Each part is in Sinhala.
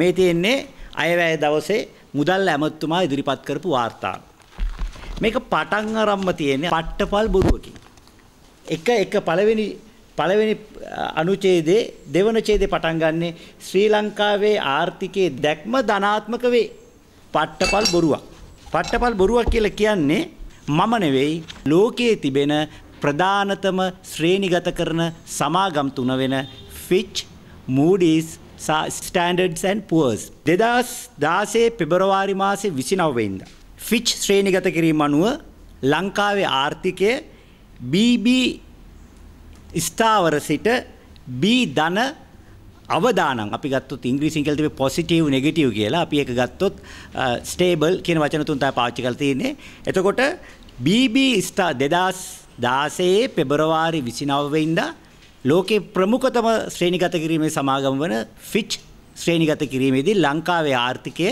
මේ තියෙන්නේ අයවැය දවසේ මුදල් ඇමතුමා ඉදිරිපත් කරපු වාර්තා. මේක පටන් අරම්ම තියෙන්නේ පට්ටපල් බොරුවකින්. එක එක පළවෙනි පළවෙනි අනුඡේදයේ දෙවන ඡේදේ පටන් ගන්නේ ශ්‍රී ලංකාවේ ආර්ථිකයේ දැක්ම ධනාත්මක වේ. පට්ටපල් බොරුවක්. පට්ටපල් බොරුවක් කියලා කියන්නේ මම නෙවෙයි ලෝකයේ තිබෙන ප්‍රධානතම ශ්‍රේණිගත කරන සමාගම් තුන වෙන Fitch, Moody's, Standards and Poor's. දෙදස් දාසේ පෙබරවාරි මාසේ විසි නවවෙන්ද. ෆිච් ශ්‍රේණිගත කිරීම අනුව ලංකාවේ ආර්ථිකය BB ස්ථාවර සිට B ධන අවදානම් අපි ගත්තොත් ඉංග්‍රීසින් කියලා තිබේ පොසිටිව් නෙගටිව් කියලා අපි ඒක ගත්තොත් ස්ටේබල් කියන වචන තුන තමයි පාවිච්චි කරලා තියෙන්නේ. එතකොට BB ස්ථා 2016 පෙබරවාරි 29 වෙනිදා ලෝකේ ප්‍රමුඛතම ශ්‍රේණිගත කිරීමේ සමාගම වන ෆිච් ශ්‍රේණිගත කිරීමේදී ලංකාවේ ආර්ථිකය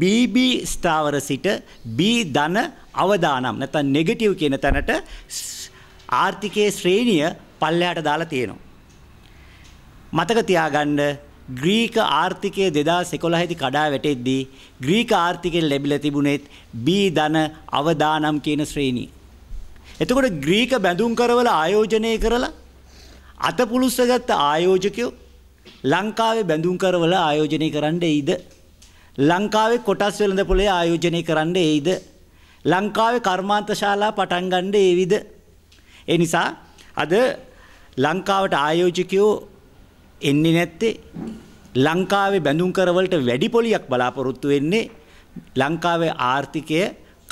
BB ස්ථාවර සිට B ධන අවදානම් නැත්නම් නෙගටිව් කියන තැනට ආර්ථිකයේ ශ්‍රේණිය පල්ලයට දාලා තියෙනවා. මතක තියාගන්න ග්‍රීක ආර්ථිකය 2011 දී කඩා වැටෙද්දී ග්‍රීක ආර්ථිකයෙන් ලැබිලා තිබුණෙත් B ධන අවදානම් කියන ශ්‍රේණිය. එතකොට ග්‍රීක බැඳුම් කරවල ආයෝජනය කරලා අත පුළුස්සගත්ත ආයෝජකයෝ ලංකාවේ බැඳුම් කරවල ආයෝජනය කරන්න එයිද ලංකාවේ කොටස් වෙළඳ පොලේ ආයෝජනය කරන්න එයිද ලංකාවේ කර්මාන්ත ශාලා පටන් ගන්න ඒවිද ඒ නිසා අද ලංකාවට ආයෝජකයෝ එන්නේ නැත්තේ ලංකාවේ බැඳුම් කරවලට වැඩි පොලියක් බලාපොරොත්තු වෙන්නේ ලංකාවේ ආර්ථිකය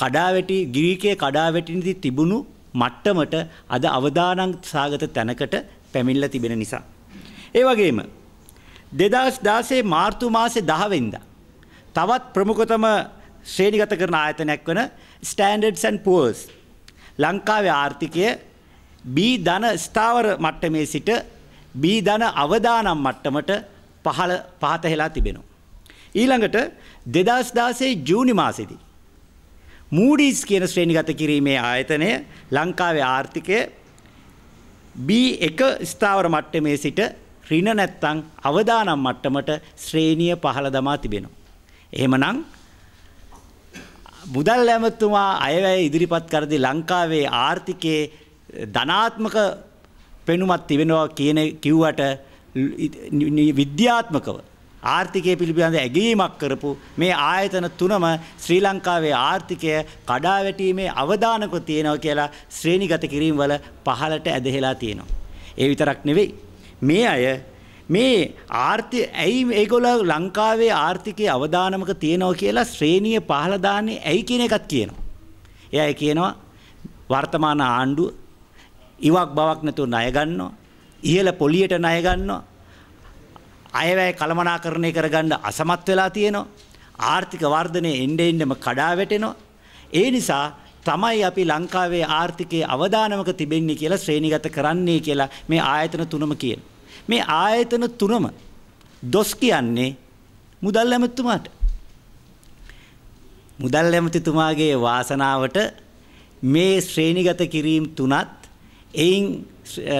කඩාවැටි ගිරිකයේ කඩාවැටිනිදී තිබුණු මට්ටමට අද අවදානම් සාගත තැනකට පැමිණිලා තිබෙන නිසා. ඒ වගේම 2016 මාර්තු මාසේ 10 වෙනිදා තවත් ප්‍රමුඛතම ශ්‍රේණිගත කරන ආයතනයක් වන Standards and Poor's ලංකාවේ ආර්ථිකය B ධන ස්ථාවර මට්ටමේ සිට B ධන අවදානම් මට්ටමට පහළ පහත හෙලා තිබෙනවා. ඊළඟට 2016 ජූනි මාසෙදී මූඩීස් කියන ශ්‍රේණිගත කිරීමේ ආයතනය ලංකාවේ ආර්ථිකය B1 ස්ථාවර මට්ටමේ සිට ඍණ නැත්තම් අවදානම් මට්ටමට ශ්‍රේණිය පහළ දමා තිබෙනවා. එහෙමනම් මුදල් ඇමතුමා අයවැය ඉදිරිපත් කරදී ලංකාවේ ආර්ථිකයේ ධනාත්මක පෙනුමක් තිබෙනවා කියන කිව්වට විද්‍යාත්මකව ආර්ථිකය පිළිබඳ ඇගීමක් කරපු මේ ආයතන තුනම ශ්‍රී ලංකාවේ ආර්ථිකය කඩා වැටීමේ අවදානක තියෙනවා කියලා ශ්‍රේණිගත කිරීම වල පහලට ඇදහිලා තියෙනවා. ඒ විතරක් නෙවෙයි. මේ අය මේ ආර්ථි ඇයි ඒගොල්ල ලංකාවේ ආර්ථිකයේ අවදානමක තියෙනවා කියලා ශ්‍රේණිය පහළ දාන්නේ ඇයි කියන එකත් කියනවා. එයා ඒ කියනවා වර්තමාන ආණ්ඩුව ඉවක් බවක් නැතුව ණය ගන්නවා. ඉහළ පොලියට ණය ගන්නවා. අයවැය කළමනාකරණය කරගන්න අසමත් වෙලා තියෙනවා. ආර්ථික වර්ධනය එන්න එන්නම කඩා වැටෙනවා. ඒ නිසා තමයි අපි ලංකාවේ ආර්ථිකයේ අවදානමක තිබෙන්නේ කියලා ශ්‍රේණිගත කරන්නේ කියලා මේ ආයතන තුනම කියන. මේ ආයතන තුනම දොස් කියන්නේ මුදල් ඇමතිතුමාට. මුදල් ඇමතිතුමාගේ වාසනාවට මේ ශ්‍රේණිගත කිරීම් තුනත් එයින්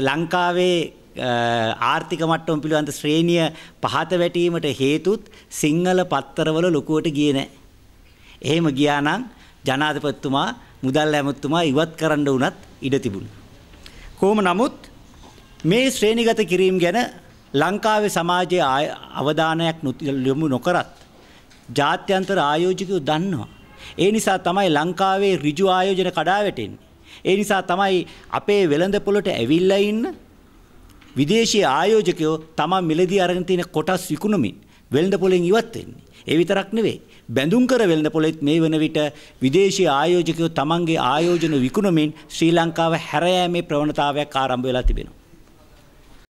ලංකාවේ ආර්ථික මට්ටම පිළිබඳ ශ්‍රේණිය පහත වැටීමට හේතුත් සිංහල පත්තරවල ලොකුවට ගියේ නැහැ. එහෙම ගියා නම් ජනාධිපතිතුමා මුදල් ඇමතිතුමා ඉවත් කරන්න වුණත් ඉඩ තිබුණා. කොහොම නමුත් මේ ශ්‍රේණිගත කිරීම ගැන ලංකාවේ සමාජයේ අවධානයක් යොමු නොකරත් ජාත්‍යන්තර ආයෝජකයෝ දන්නවා. ඒ නිසා තමයි ලංකාවේ ඍජු ආයෝජන කඩාවැටෙන්නේ. ඒ නිසා තමයි අපේ වෙළඳ පොළට ඇවිල්ලා ඉන්න විදේශීය ආයෝජකයෝ තමා මිලදී අරගෙන තියෙන කොටස් විකුණමින් වෙළඳ පොලෙන් ඉවත් වෙන්නේ. ඒ විතරක් නෙවෙයි. බැඳුම් කර වෙළඳ පොලෙත් මේ වන විට විදේශීය ආයෝජකයෝ තමන්ගේ ආයෝජන විකුණමින් ශ්‍රී ලංකාව හැර යෑමේ ප්‍රවණතාවයක් ආරම්භ වෙලා තිබෙනවා.